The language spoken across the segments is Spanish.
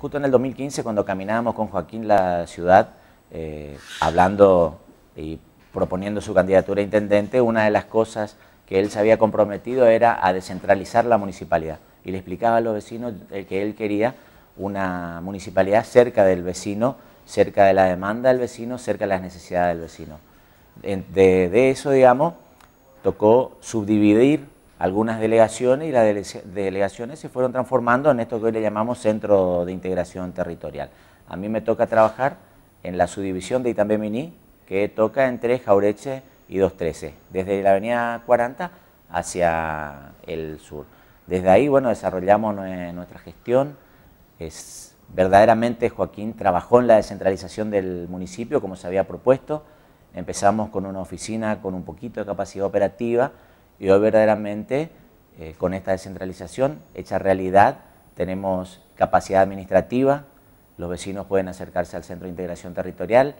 justo en el 2015, cuando caminábamos con Joaquín la ciudad, eh, hablando y proponiendo su candidatura a intendente, una de las cosas que él se había comprometido era a descentralizar la municipalidad. Y le explicaba a los vecinos eh, que él quería una municipalidad cerca del vecino, cerca de la demanda del vecino, cerca de las necesidades del vecino. de eso, digamos, tocó subdividir algunas delegaciones y las delegaciones se fueron transformando en esto que hoy le llamamos Centro de Integración Territorial. A mí me toca trabajar en la subdivisión de Itambemini, que toca entre Jaureche y 213, desde la avenida 40 hacia el sur. Desde ahí, bueno, desarrollamos nuestra gestión. Es, verdaderamente Joaquín trabajó en la descentralización del municipio como se había propuesto. Empezamos con una oficina con un poquito de capacidad operativa y hoy verdaderamente, eh, con esta descentralización hecha realidad, tenemos capacidad administrativa, los vecinos pueden acercarse al Centro de Integración Territorial,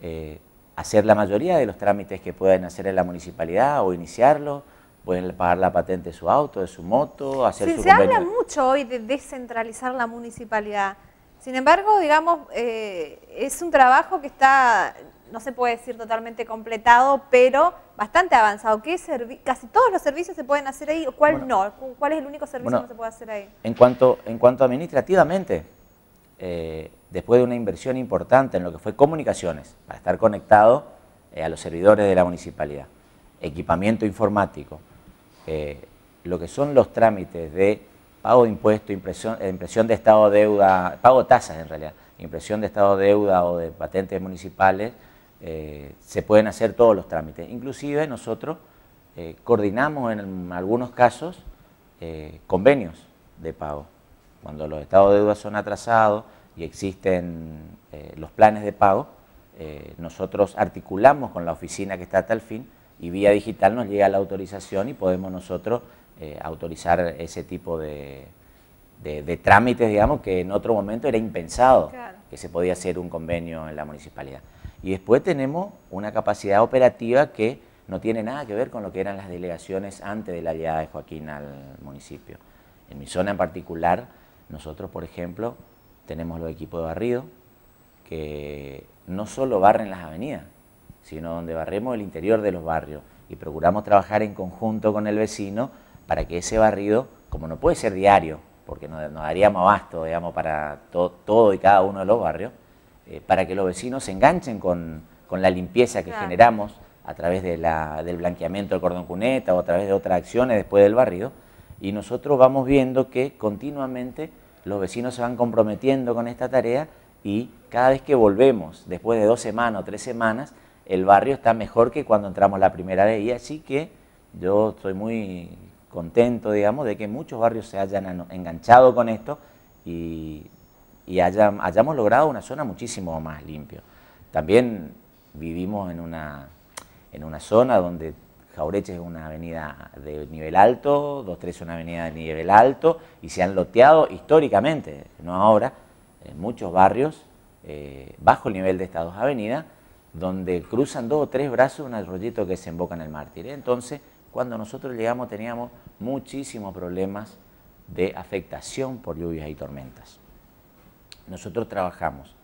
eh, hacer la mayoría de los trámites que pueden hacer en la municipalidad o iniciarlo, pueden pagar la patente de su auto, de su moto, hacer sí, Se habla mucho hoy de descentralizar la municipalidad. Sin embargo, digamos, eh, es un trabajo que está no se puede decir totalmente completado, pero bastante avanzado. ¿Qué casi todos los servicios se pueden hacer ahí, o cuál no, cuál es el único servicio que no se puede hacer ahí. En cuanto, en cuanto administrativamente, eh, después de una inversión importante en lo que fue comunicaciones, para estar conectado eh, a los servidores de la municipalidad, equipamiento informático, eh, lo que son los trámites de pago de impuestos, impresión, impresión de estado de deuda, pago de tasas en realidad, impresión de estado de deuda o de patentes municipales, eh, se pueden hacer todos los trámites. Inclusive nosotros eh, coordinamos en algunos casos eh, convenios de pago. Cuando los estados de deuda son atrasados y existen los planes de pago, nosotros articulamos con la oficina que está hasta el fin y vía digital nos llega la autorización y podemos nosotros autorizar ese tipo de, trámites, digamos, que en otro momento era impensado. Claro que se podía hacer un convenio en la municipalidad. Y después tenemos una capacidad operativa que no tiene nada que ver con lo que eran las delegaciones antes de la llegada de Joaquín al municipio. En mi zona en particular, nosotros, por ejemplo, tenemos los equipos de barrido que no solo barren las avenidas, sino donde barremos el interior de los barrios y procuramos trabajar en conjunto con el vecino para que ese barrido, como no puede ser diario, porque nos, daríamos abasto, digamos, para todo y cada uno de los barrios, eh, para que los vecinos se enganchen con, la limpieza que generamos a través del blanqueamiento del cordón cuneta o a través de otras acciones después del barrio y nosotros vamos viendo que continuamente los vecinos se van comprometiendo con esta tarea y cada vez que volvemos, después de dos semanas o tres semanas, el barrio está mejor que cuando entramos la primera vez. Y así que yo estoy muy contento, digamos, de que muchos barrios se hayan enganchado con esto y, hayamos logrado una zona muchísimo más limpia. También vivimos en una, zona donde Jaureche es una avenida de nivel alto, 23 es una avenida de nivel alto, y se han loteado históricamente, no ahora, en muchos barrios eh, bajo el nivel de estas dos avenidas, donde cruzan dos o tres brazos un arroyito que se emboca en el mártir. Entonces, cuando nosotros llegamos teníamos muchísimos problemas de afectación por lluvias y tormentas. Nosotros trabajamos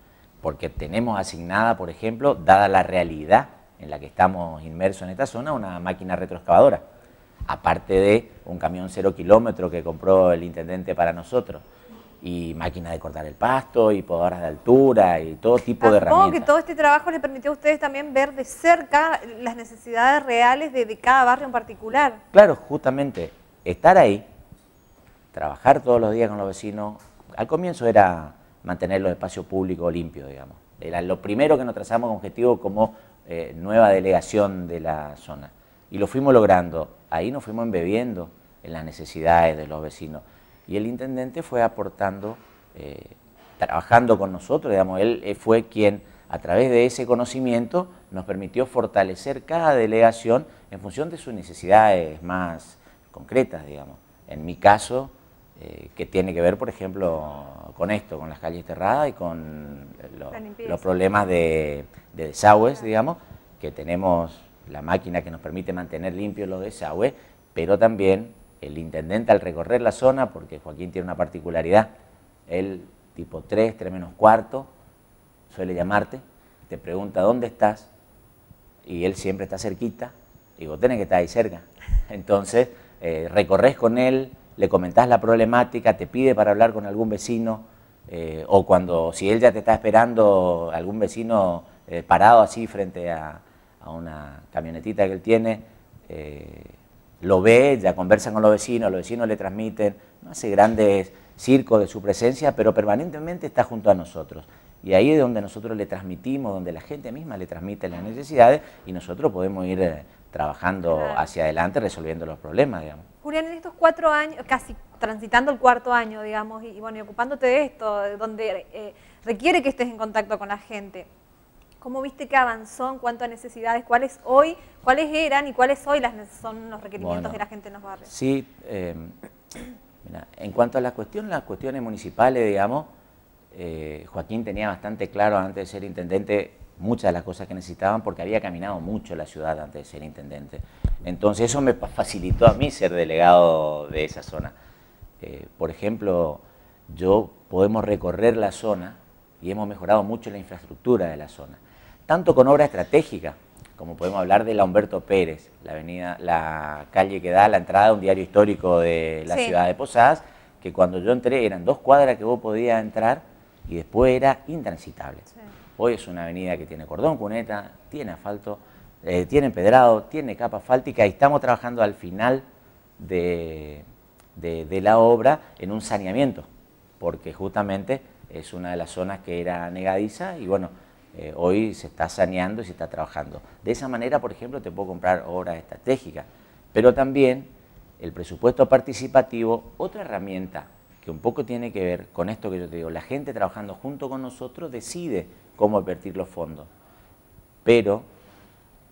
porque tenemos asignada, por ejemplo, dada la realidad en la que estamos inmersos en esta zona, una máquina retroexcavadora, aparte de un camión cero kilómetro que compró el intendente para nosotros y máquina de cortar el pasto y podadoras de altura y todo tipo de herramientas. Supongo que todo este trabajo les permitió a ustedes también ver de cerca las necesidades reales de, cada barrio en particular. Claro, justamente estar ahí, trabajar todos los días con los vecinos, al comienzo era mantener los espacios públicos limpios, digamos. Era lo primero que nos trazamos como objetivo como eh, nueva delegación de la zona. Y lo fuimos logrando, ahí nos fuimos embebiendo en las necesidades de los vecinos y el intendente fue aportando, eh, trabajando con nosotros, digamos, él eh, fue quien a través de ese conocimiento nos permitió fortalecer cada delegación en función de sus necesidades más concretas, digamos. En mi caso, eh, que tiene que ver, por ejemplo, con esto, con las calles cerradas y con los problemas de, de desagües, digamos, que tenemos la máquina que nos permite mantener limpios los desagües, pero también el intendente al recorrer la zona, porque Joaquín tiene una particularidad, él tipo 3, 3 menos cuarto, suele llamarte, te pregunta dónde estás y él siempre está cerquita y vos tenés que estar ahí cerca. Entonces eh, recorres con él, le comentás la problemática, te pide para hablar con algún vecino eh, o cuando si él ya te está esperando algún vecino eh, parado así frente a, a, una camionetita que él tiene lo ve, ya conversa con los vecinos, los vecinos le transmiten, no hace grandes circos de su presencia, pero permanentemente está junto a nosotros. Y ahí es donde nosotros le transmitimos, donde la gente misma le transmite las necesidades y nosotros podemos ir eh, trabajando hacia adelante, resolviendo los problemas, digamos. Julián, en estos cuatro años, casi transitando el cuarto año, digamos, y, bueno, y ocupándote de esto, donde eh, requiere que estés en contacto con la gente, ¿Cómo viste que avanzó en cuanto a necesidades? ¿Cuáles hoy, cuáles eran y cuáles hoy las, son los requerimientos de la gente en los barrios? Sí, eh, en cuanto a la cuestión, las cuestiones municipales, digamos, eh, Joaquín tenía bastante claro antes de ser intendente muchas de las cosas que necesitaban porque había caminado mucho la ciudad antes de ser intendente. Entonces eso me facilitó a mí ser delegado de esa zona. Eh, por ejemplo, yo podemos recorrer la zona y hemos mejorado mucho la infraestructura de la zona tanto con obra estratégica, como podemos hablar de la Humberto Pérez, la, avenida, la calle que da la entrada a un diario histórico de la ciudad de Posadas, que cuando yo entré eran dos cuadras que vos podías entrar y después era intransitable. Hoy es una avenida que tiene cordón cuneta, tiene asfalto, eh, tiene empedrado, tiene capa asfáltica y estamos trabajando al final de, de, la obra en un saneamiento, porque justamente es una de las zonas que era negadiza y bueno, eh, hoy se está saneando y se está trabajando. De esa manera, por ejemplo, te puedo comprar obras estratégicas, pero también el presupuesto participativo, otra herramienta que un poco tiene que ver con esto que yo te digo, la gente trabajando junto con nosotros decide cómo advertir los fondos, pero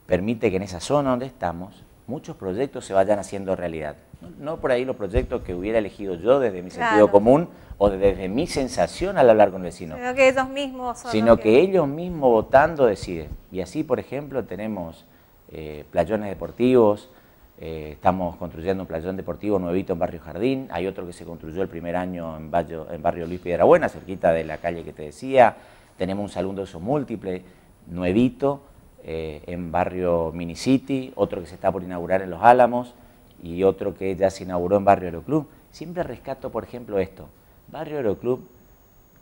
permite que en esa zona donde estamos muchos proyectos se vayan haciendo realidad. No por ahí los proyectos que hubiera elegido yo desde mi sentido común o desde mi sensación al hablar con el vecino. Sino que ellos mismos Sino que... ellos mismos votando deciden. Y así, por ejemplo, tenemos eh, playones deportivos, eh, estamos construyendo un playón deportivo nuevito en Barrio Jardín, hay otro que se construyó el primer año en Barrio, en barrio Luis Piedrabuena, cerquita de la calle que te decía, tenemos un salón de uso múltiple nuevito, eh, en barrio Minicity, otro que se está por inaugurar en Los Álamos y otro que ya se inauguró en Barrio Aeroclub. Siempre rescato, por ejemplo, esto. Barrio Aeroclub,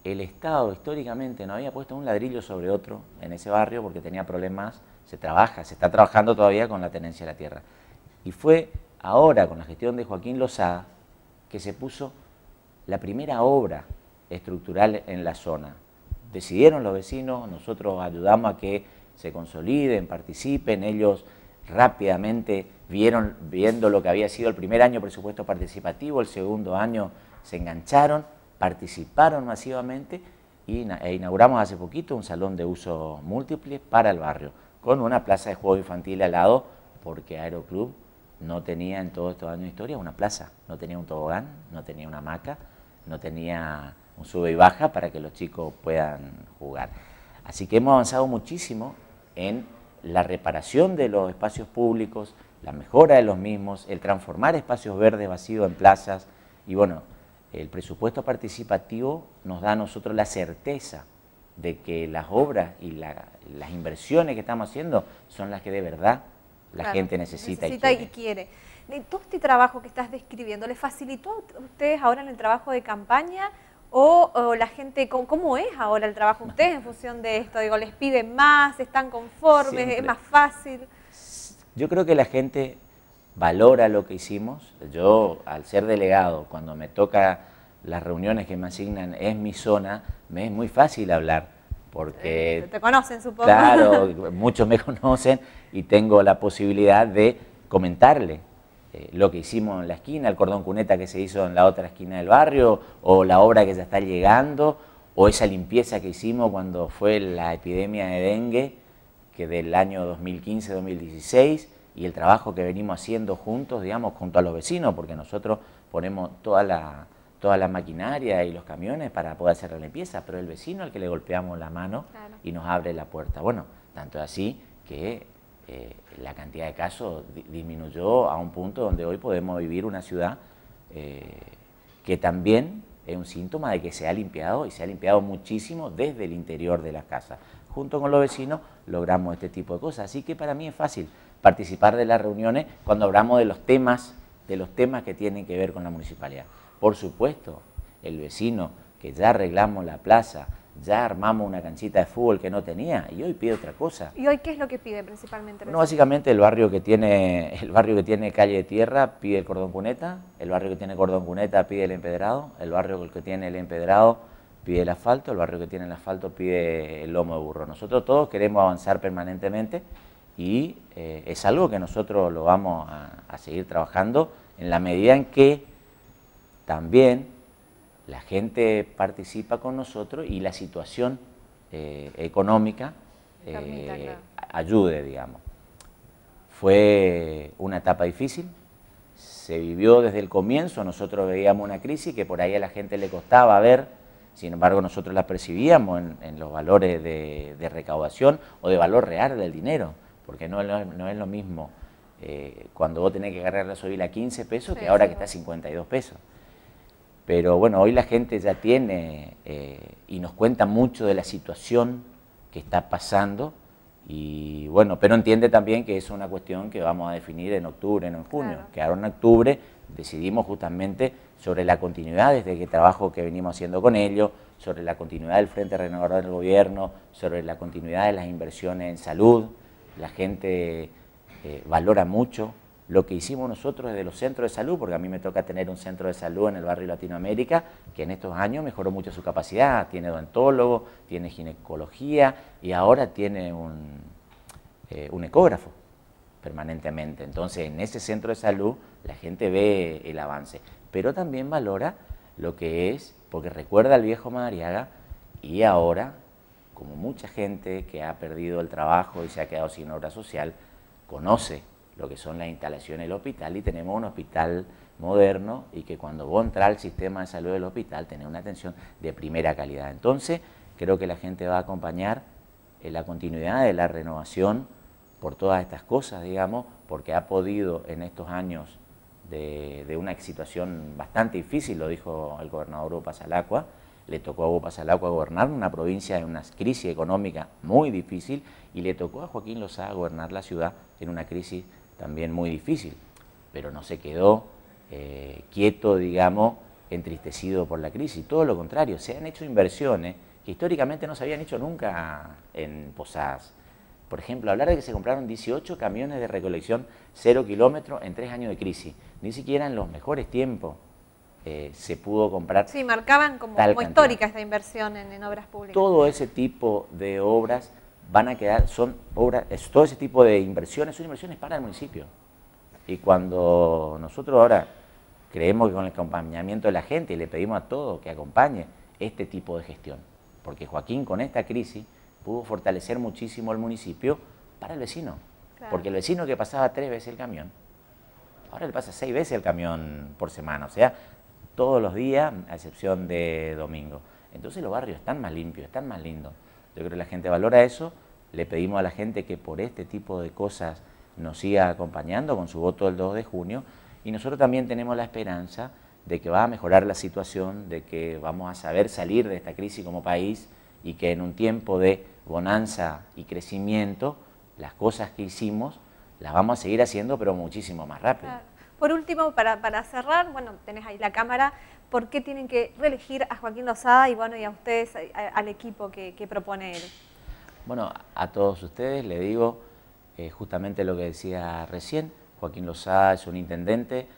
el Estado históricamente no había puesto un ladrillo sobre otro en ese barrio porque tenía problemas, se trabaja, se está trabajando todavía con la tenencia de la tierra. Y fue ahora, con la gestión de Joaquín Lozada, que se puso la primera obra estructural en la zona. Decidieron los vecinos, nosotros ayudamos a que se consoliden, participen. Ellos rápidamente vieron, viendo lo que había sido el primer año presupuesto participativo, el segundo año se engancharon, participaron masivamente e inauguramos hace poquito un salón de uso múltiple para el barrio, con una plaza de juego infantil al lado, porque Aeroclub no tenía en todos estos años de historia una plaza, no tenía un tobogán, no tenía una hamaca, no tenía un sube y baja para que los chicos puedan jugar. Así que hemos avanzado muchísimo en la reparación de los espacios públicos, la mejora de los mismos, el transformar espacios verdes vacíos en plazas y bueno, el presupuesto participativo nos da a nosotros la certeza de que las obras y las inversiones que estamos haciendo son las que de verdad la gente necesita, y quiere. Y quiere. Todo este trabajo que estás describiendo, ¿les facilitó a ustedes ahora en el trabajo de campaña o, la gente, ¿cómo es ahora el trabajo? Ustedes en función de esto, digo, les piden más, están conformes, es más fácil. Yo creo que la gente valora lo que hicimos. Yo, al ser delegado, cuando me toca las reuniones que me asignan, es mi zona, me es muy fácil hablar. Porque. Eh, te conocen, supongo. Claro, muchos me conocen y tengo la posibilidad de comentarle eh, lo que hicimos en la esquina, el cordón cuneta que se hizo en la otra esquina del barrio, o la obra que ya está llegando, o esa limpieza que hicimos cuando fue la epidemia de dengue, que del año 2015-2016, y el trabajo que venimos haciendo juntos, digamos, junto a los vecinos, porque nosotros ponemos toda la, toda la maquinaria y los camiones para poder hacer la limpieza, pero el vecino al que le golpeamos la mano y nos abre la puerta. Bueno, tanto así que eh, la cantidad de casos disminuyó a un punto donde hoy podemos vivir una ciudad eh, que también es un síntoma de que se ha limpiado y se ha limpiado muchísimo desde el interior de las casas. Junto con los vecinos logramos este tipo de cosas. Así que para mí es fácil participar de las reuniones cuando hablamos de los temas, de los temas que tienen que ver con la municipalidad. Por supuesto, el vecino que ya arreglamos la plaza, ya armamos una canchita de fútbol que no tenía y hoy pide otra cosa. ¿Y hoy qué es lo que pide principalmente? No básicamente el barrio que tiene el barrio que tiene calle de tierra pide el cordón cuneta, el barrio que tiene cordón cuneta pide el empedrado, el barrio que tiene el empedrado pide el asfalto, el barrio que tiene el asfalto pide el lomo de burro. Nosotros todos queremos avanzar permanentemente y eh, es algo que nosotros lo vamos a seguir trabajando en la medida en que también la gente participa con nosotros y la situación eh, económica eh, ayude, digamos. Fue una etapa difícil, se vivió desde el comienzo, nosotros veíamos una crisis que por ahí a la gente le costaba ver, sin embargo nosotros la percibíamos en, los valores de, recaudación o de valor real del dinero, porque no, es lo mismo eh, cuando vos tenés que agarrar la a 15 pesos que ahora que está a 52 pesos. Pero bueno, hoy la gente ya tiene eh, y nos cuenta mucho de la situación que está pasando. Y bueno, pero entiende también que es una cuestión que vamos a definir en octubre, no en junio. Que ahora en octubre decidimos justamente sobre la continuidad desde el este trabajo que venimos haciendo con ellos, sobre la continuidad del Frente Renovador del Gobierno, sobre la continuidad de las inversiones en salud. La gente eh, valora mucho lo que hicimos nosotros desde los centros de salud, porque a mí me toca tener un centro de salud en el barrio Latinoamérica, que en estos años mejoró mucho su capacidad, tiene odontólogo, tiene ginecología y ahora tiene un, eh, un ecógrafo permanentemente. Entonces, en ese centro de salud la gente ve el avance, pero también valora lo que es, porque recuerda al viejo Madariaga y ahora, como mucha gente que ha perdido el trabajo y se ha quedado sin obra social, conoce lo que son las instalaciones del hospital y tenemos un hospital moderno y que cuando vos entras al sistema de salud del hospital tenés una atención de primera calidad. Entonces, creo que la gente va a acompañar la continuidad de la renovación por todas estas cosas, digamos, porque ha podido en estos años de, una situación bastante difícil, lo dijo el gobernador Hugo le tocó a Hugo gobernar una provincia en una crisis económica muy difícil y le tocó a Joaquín Lozada gobernar la ciudad en una crisis también muy difícil, pero no se quedó eh, quieto, digamos, entristecido por la crisis, todo lo contrario, se han hecho inversiones que históricamente no se habían hecho nunca en Posadas. Por ejemplo, hablar de que se compraron 18 camiones de recolección cero kilómetro en tres años de crisis, ni siquiera en los mejores tiempos eh, se pudo comprar. Sí, marcaban como, como histórica esta inversión en obras públicas. Todo ese tipo de obras van a quedar, son obras, es, todo ese tipo de inversiones son inversiones para el municipio. Y cuando nosotros ahora creemos que con el acompañamiento de la gente, y le pedimos a todo que acompañe este tipo de gestión, porque Joaquín con esta crisis pudo fortalecer muchísimo el municipio para el vecino, porque el vecino que pasaba tres veces el camión, ahora le pasa seis veces el camión por semana, o sea, todos los días, a excepción de domingo. Entonces los barrios están más limpios, están más lindos. Yo creo que la gente valora eso. Le pedimos a la gente que por este tipo de cosas nos siga acompañando con su voto el 2 de junio. Y nosotros también tenemos la esperanza de que va a mejorar la situación, de que vamos a saber salir de esta crisis como país y que en un tiempo de bonanza y crecimiento, las cosas que hicimos las vamos a seguir haciendo, pero muchísimo más rápido. Por último, para, para cerrar, bueno, tenés ahí la cámara, por qué tienen que reelegir a Joaquín Lozada y bueno, y a ustedes, al equipo que, propone él. Bueno, a todos ustedes le digo eh, justamente lo que decía recién, Joaquín Lozada es un intendente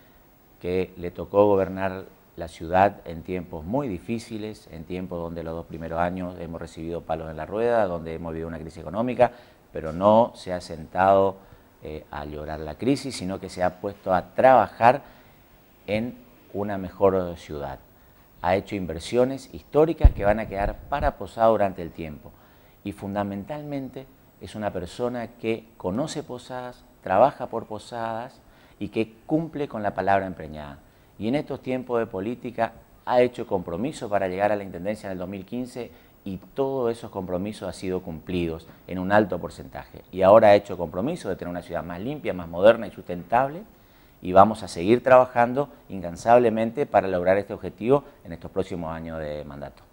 que le tocó gobernar la ciudad en tiempos muy difíciles, en tiempos donde los dos primeros años hemos recibido palos en la rueda, donde hemos vivido una crisis económica, pero no se ha sentado eh, a llorar la crisis, sino que se ha puesto a trabajar en una mejor ciudad. Ha hecho inversiones históricas que van a quedar para Posada durante el tiempo. Y fundamentalmente es una persona que conoce Posadas, trabaja por Posadas y que cumple con la palabra empreñada Y en estos tiempos de política ha hecho compromisos para llegar a la Intendencia en el 2015 y todos esos compromisos han sido cumplidos en un alto porcentaje. Y ahora ha hecho compromiso de tener una ciudad más limpia, más moderna y sustentable y vamos a seguir trabajando incansablemente para lograr este objetivo en estos próximos años de mandato.